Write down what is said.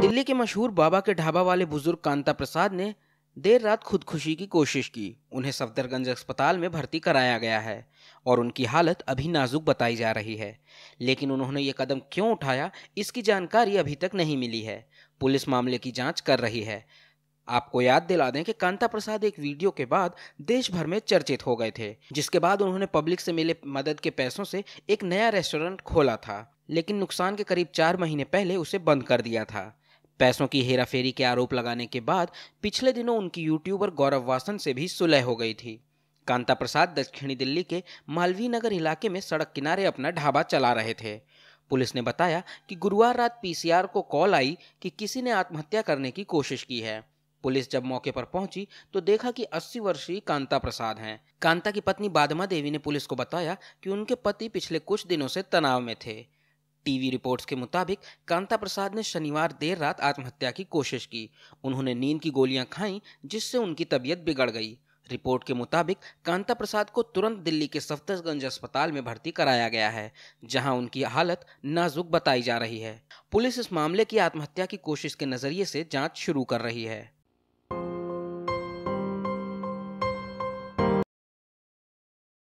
दिल्ली के मशहूर बाबा के ढाबा वाले बुजुर्ग कांता प्रसाद ने देर रात खुदकुशी की कोशिश की उन्हें सफदरगंज अस्पताल में भर्ती कराया गया है और उनकी हालत अभी नाजुक बताई जा रही है लेकिन उन्होंने ये कदम क्यों उठाया इसकी जानकारी अभी तक नहीं मिली है पुलिस मामले की जांच कर रही है आपको याद दिला दें कि कांता प्रसाद एक वीडियो के बाद देश भर में चर्चित हो गए थे जिसके बाद उन्होंने पब्लिक से मिले मदद के पैसों से एक नया रेस्टोरेंट खोला था लेकिन नुकसान के करीब चार महीने पहले उसे बंद कर दिया था पैसों की हेराफेरी के आरोप लगाने के बाद पिछले दिनों उनकी यूट्यूबर गौरव वासन से भी सुलह हो गई थी कांता प्रसाद दक्षिणी दिल्ली के मालवीय नगर इलाके में सड़क किनारे अपना ढाबा चला रहे थे पुलिस ने बताया कि गुरुवार रात पीसीआर को कॉल आई कि किसी ने आत्महत्या करने की कोशिश की है पुलिस जब मौके पर पहुंची तो देखा कि 80 वर्षीय कांता प्रसाद हैं कांता की पत्नी बादमा देवी ने पुलिस को बताया कि उनके पति पिछले कुछ दिनों से तनाव में थे टीवी रिपोर्ट्स के मुताबिक कांता प्रसाद ने शनिवार देर रात आत्महत्या की कोशिश की उन्होंने नींद की गोलियां खाई जिससे उनकी तबीयत बिगड़ गई रिपोर्ट के मुताबिक कांता प्रसाद को तुरंत दिल्ली के सफदरगंज अस्पताल में भर्ती कराया गया है जहां उनकी हालत नाजुक बताई जा रही है पुलिस इस मामले की आत्महत्या की कोशिश के नजरिए से जांच शुरू कर रही है